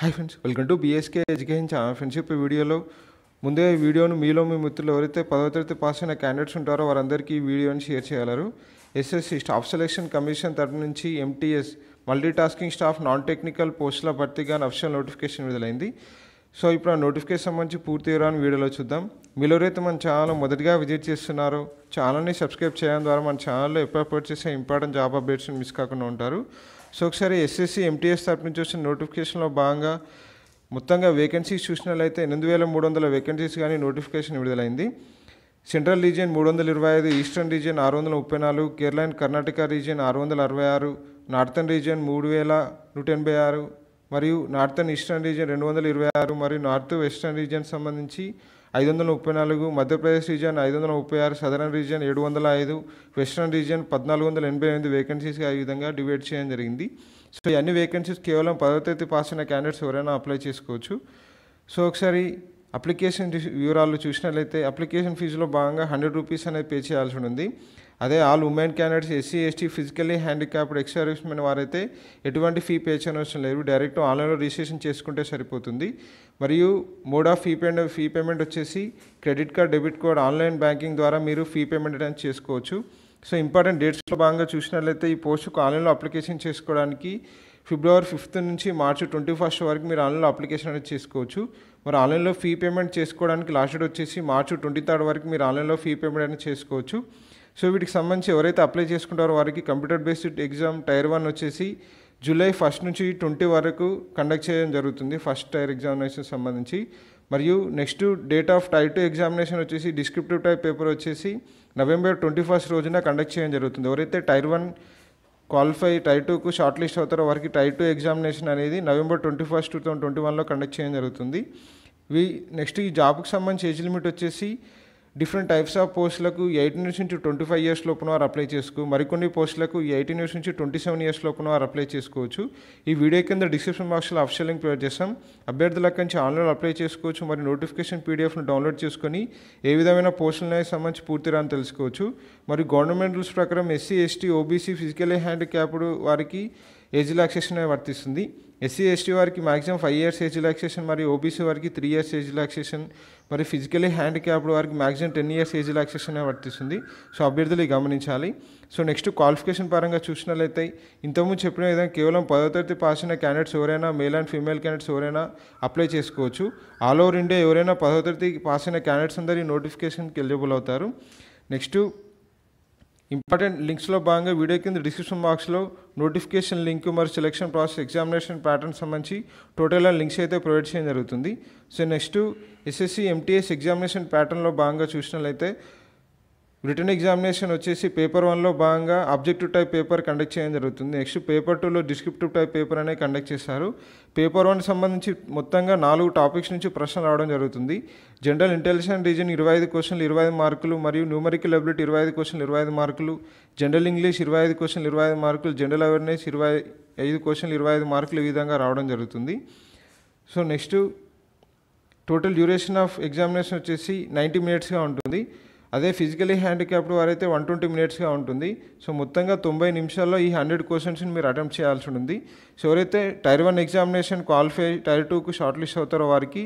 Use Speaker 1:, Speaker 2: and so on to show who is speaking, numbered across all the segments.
Speaker 1: hi friends welcome to BSK education channel friends ఇప్పుడు వీడియోలో ముందే ఈ వీడియోను మీలో మీ మిత్రులు ఎవరైతే పదవ తరగతి పాస్ అయిన క్యాండిడేట్స్ ఉంటారో వారందరికీ ఈ వీడియోని షేర్ చేయగలరు ఎస్ఎస్సి స్టాఫ్ సెలెక్షన్ కమిషన్ తరఫు నుంచి MTS multi tasking staff non technical పోస్టుల భర్తీగా అఫిషియల్ నోటిఫికేషన్ విడుదలైంది సో ఇప్పుడు ఆ నోటిఫికేషన్ సంబంధించి పూర్తి వివరాన్ని వీడియోలో చూద్దాం మీలో ఎవరైతే మన ఛానల్ మొదటిగా విజిట్ చేస్తున్నారో ఛానల్ని సబ్స్క్రైబ్ చేయడం ద్వారా మన ఛానల్లో ఎప్పుడప్పుడు చేసే ఇంపార్టెంట్ జాబ్ అప్డేట్స్ని మిస్ కాకుండా ఉంటారు సో ఒకసారి ఎస్ఎస్సి ఎంటీఎస్ తరపు నుంచి వచ్చిన నోటిఫికేషన్లో భాగంగా మొత్తంగా వేకెన్సీస్ చూసినట్లయితే ఎనిమిది వేల మూడు వందల వేకెన్సీస్ కానీ నోటిఫికేషన్ విడుదలైంది సెంట్రల్ రీజియన్ మూడు వందల ఇరవై ఐదు ఈస్టర్న్ రీజియన్ ఆరు వందల ముప్పై నాలుగు కేరళ అండ్ కర్ణాటక రీజియన్ ఆరు వందల అరవై ఆరు నార్థన్ రీజియన్ మూడు వేల నూట ఎనభై ఆరు మరియు నార్థన్ ఈస్టర్న్ రీజియన్ రెండు వందల ఇరవై ఆరు మరియు నార్త్ వెస్టర్న్ రీజియన్ సంబంధించి ఐదు వందల ముప్పై నాలుగు మధ్యప్రదేశ్ రీజియన్ ఐదు వందల ముప్పై ఆరు సదరన్ రీజియన్ ఏడు వందల ఐదు వెస్ట్రన్ రీజియన్ పద్నాలుగు వందల ఎనభై ఎనిమిది వేకెన్సీస్గా ఈ విధంగా డివైడ్ చేయడం జరిగింది సో అన్ని వేకెన్సీస్ కేవలం పదో తేదీ పాస్ అయిన క్యాండిడేట్స్ ఎవరైనా అప్లై చేసుకోవచ్చు సో ఒకసారి అప్లికేషన్ వివరాలు చూసినట్లయితే అప్లికేషన్ ఫీజులో భాగంగా హండ్రెడ్ రూపీస్ అనేది పే చేయాల్సి ఉంటుంది అదే all women candidates SC ST physically handicapped ex వారైతే ఎటువంటి ఫీ పే చేయనవసరం లేదు డైరెక్ట్ ఆన్లైన్లో రిజిస్ట్రేషన్ చేసుకుంటే సరిపోతుంది మరియు mode of fee pay fee payment వచ్చేసి credit card debit card online banking ద్వారా మీరు ఫీ పేమెంట్ అనేది చేసుకోవచ్చు సో ఇంపార్టెంట్ డేట్స్లో భాగంగా చూసినట్లయితే ఈ పోస్టుకు ఆన్లైన్లో అప్లికేషన్ చేసుకోవడానికి ఫిబ్రవరి ఫిఫ్త్ నుంచి మార్చి ట్వంటీ ఫస్ట్ వరకు మీరు ఆన్లైన్లో అప్లికేషన్ అనేది చేసుకోవచ్చు మరి ఆన్లైన్లో ఫీ పేమెంట్ చేసుకోవడానికి లాస్ట్ డేట్ వచ్చేసి మార్చి ట్వంటీ థర్డ్ వరకు మీరు ఆన్లైన్లో ఫీ పేమెంట్ అనేది చేసుకోవచ్చు సో వీటికి సంబంధించి ఎవరైతే అప్లై చేసుకుంటారో వారికి computer based exam tier one వచ్చేసి జూలై ఫస్ట్ నుంచి ట్వంటీ వరకు కండక్ట్ చేయడం జరుగుతుంది ఫస్ట్ టైర్ ఎగ్జామినేషన్ సంబంధించి మరియు next date of tier two examination వచ్చేసి డిస్క్రిప్టివ్ టైప్ పేపర్ వచ్చేసి నవంబర్ ట్వంటీ ఫస్ట్ రోజున కండక్ట్ చేయడం జరుగుతుంది ఎవరైతే టైర్ వన్ క్వాలిఫై టైర్ టూకు షార్ట్ లిస్ట్ అవుతారో వారికి టైర్ టూ ఎగ్జామినేషన్ అనేది November twenty first two thousand twenty వన్లో కండక్ట్ చేయడం జరుగుతుంది వి నెక్స్ట్ ఈ జాబ్కి సంబంధించి ఏజ్ లిమిట్ వచ్చేసి డిఫరెంట్ టైప్స్ ఆఫ్ పోస్టులకు ఎయిటీన్ ఇయర్స్ నుంచి ట్వంటీ ఫైవ్ ఇయర్స్ లోపల వారు అప్లై చేసుకో మరికొన్ని పోస్టులకు ఎయిటీన్ ఇయర్స్ నుంచి ట్వంటీ సెవెన్ ఇయర్స్ లోపున వారు అప్లై చేసుకోవచ్చు ఈ వీడియో కింద డిస్క్రిప్షన్ బాక్స్లో అఫ్ లింక్ ప్రొవైడ్ చేస్తాం అభ్యర్థుల నుంచి ఆన్లైన్ అప్లై చేసుకోవచ్చు మరి నోటిఫికేషన్ పీడిఎఫ్ను డౌన్లోడ్ చేసుకొని ఏ విధమైన పోస్టులను సంబంధించి పూర్తిగా తెలుసుకోవచ్చు మరి గవర్నమెంట్ రూల్స్ ప్రకారం SC ST OBC physically handicapped వారికి ఏజ్ రిలాక్సేషన్ వర్తిస్తుంది ఎస్సీ ఎస్టీ వారికి maximum five years age relaxation మరియు ఓబీసీ వారికి త్రీ ఇయర్స్ ఏజ్ రిలాక్సేషన్ మరి ఫిజికలీ హ్యాండిక్యాప్డ్ వారికి maximum ten years age relaxation వర్తిస్తుంది సో అభ్యర్థులు గమనించాలి సో నెక్స్ట్ క్వాలిఫికేషన్ పరంగా చూసినట్లయితే ఇంతకుముందు చెప్పిన విధంగా కేవలం పదో తరగతి పాస్ అయిన క్యాండిడేట్స్ ఎవరైనా మేల్ అండ్ ఫీమేల్ క్యాండిడేట్స్ ఎవరైనా అప్లై చేసుకోవచ్చు ఆల్ ఓవర్ ఇండియా ఎవరైనా పదో తరగతి పాస్ అయిన క్యాండిడేట్స్ అందరి నోటిఫికేషన్కి ఎలిజిబుల్ అవుతారు నెక్స్ట్ ఇంపార్టెంట్ లింక్స్లో భాగంగా వీడియో కింద డిస్క్రిప్షన్ బాక్స్లో నోటిఫికేషన్ లింక్ మరియు సెలెక్షన్ ప్రాసెస్ ఎగ్జామినేషన్ ప్యాటర్న్ సంబంధించి టోటల్గా లింక్స్ అయితే ప్రొవైడ్ చేయడం జరుగుతుంది so next SSC MTS examination ప్యాటర్న్లో భాగంగా చూసినట్లయితే రిటర్న్ ఎగ్జామినేషన్ వచ్చేసి పేపర్ వన్లో భాగంగా ఆబ్జెక్టివ్ టైప్ పేపర్ కండక్ట్ చేయడం జరుగుతుంది నెక్స్ట్ పేపర్ టూలో డిస్క్రిప్టివ్ టైప్ పేపర్ అనేది కండక్ట్ చేస్తారు పేపర్ వన్ సంబంధించి మొత్తంగా నాలుగు టాపిక్స్ నుంచి ప్రశ్నలు రావడం జరుగుతుంది జనరల్ ఇంటెలిజెన్స్ రీజన్ ఇరవై ఐదు క్వశ్చన్లు ఇరవై ఐదు మార్కులు మరియు న్యూమరికల్ అబిలిటీ ఇరవై ఐదు క్వశ్చన్లు ఇరవై ఐదు మార్కులు జనరల్ ఇంగ్లీష్ ఇరవై ఐదు క్వశ్చన్లు ఇరవై ఐదు మార్కులు జనరల్ అవేర్నెస్ ఇరవై ఐదు క్వశ్చన్లు ఇరవై ఐదు మార్కులు ఈ విధంగా రావడం జరుగుతుంది so next total duration of examination వచ్చేసి నైంటీ మినిట్స్గా ఉంటుంది అదే ఫిజికలీ హ్యాండిక్యాప్డ్ వారైతే వన్ ట్వంటీ మినిట్స్గా ఉంటుంది సో మొత్తంగా తొంభై నిమిషాల్లో ఈ హండ్రెడ్ క్వశ్చన్స్ని మీరు అటెంప్ట్ చేయాల్సి ఉంటుంది సో ఎవరైతే tier one examination qualify tier టూకు షార్ట్ లిస్ట్ అవుతారో వారికి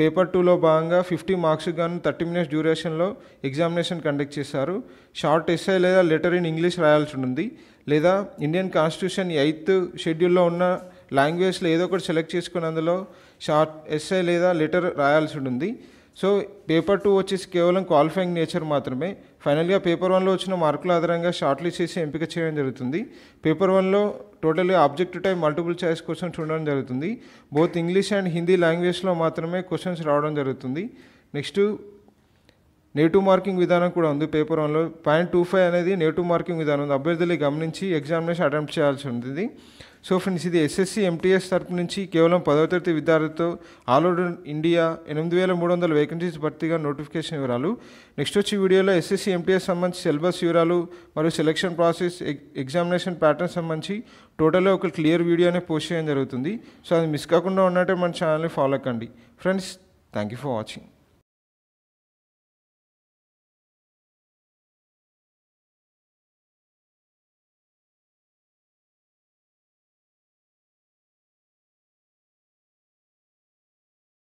Speaker 1: పేపర్ టూలో భాగంగా ఫిఫ్టీ మార్క్స్ గాను థర్టీ మినిట్స్ డ్యూరేషన్లో ఎగ్జామినేషన్ కండక్ట్ చేశారు షార్ట్ ఎస్ఐ లేదా లెటర్ ఇన్ ఇంగ్లీష్ రాయాల్సి ఉంటుంది లేదా ఇండియన్ కాన్స్టిట్యూషన్ ఎయిత్ షెడ్యూల్లో ఉన్న లాంగ్వేజ్లో ఏదో ఒకటి సెలెక్ట్ చేసుకుని అందులో షార్ట్ ఎస్ఐ లేదా లెటర్ రాయాల్సి ఉంటుంది సో పేపర్ టూ వచ్చేసి కేవలం క్వాలిఫైయింగ్ నేచర్ మాత్రమే ఫైనల్గా పేపర్ వన్లో వచ్చిన మార్కుల ఆధారంగా లిస్ట్ చేసి ఎంపిక చేయడం జరుగుతుంది పేపర్ వన్లో టోటల్గా objective type multiple choice questions ఉండడం జరుగుతుంది బోత్ ఇంగ్లీష్ అండ్ హిందీ లాంగ్వేజ్లో మాత్రమే క్వశ్చన్స్ రావడం జరుగుతుంది నెక్స్ట్ నేటివ్ మార్కింగ్ విధానం కూడా ఉంది పేపర్ వన్లో పాయింట్ టూ ఫైవ్ అనేది నేటివ్ మార్కింగ్ విధానం ఉంది అభ్యర్థులు గమనించి ఎగ్జామినేషన్ అటెంప్ట్ చేయాల్సి ఉంటుంది సో ఫ్రెండ్స్ ఇది ఎస్ఎస్సి ఎంటీఎస్ తరపు నుంచి కేవలం పదవ తరగతి విద్యార్థులతో ఆల్ ఓవర్ ఇండియా ఎనిమిది వేల మూడు వందల వేకెన్సీస్ భర్తీగా నోటిఫికేషన్ వివరాలు నెక్స్ట్ వచ్చే వీడియోలో ఎస్ఎస్సి ఎంటీఎస్ సంబంధించి సిలబస్ వివరాలు మరియు సెలక్షన్ ప్రాసెస్ ఎగ్జామినేషన్ ప్యాటర్న్ సంబంధించి టోటల్గా ఒక క్లియర్ వీడియోనే పోస్ట్ చేయడం జరుగుతుంది సో అది మిస్ కాకుండా ఉన్నట్టే మన ఛానల్ని ఫాలో కండి friends thank you for watching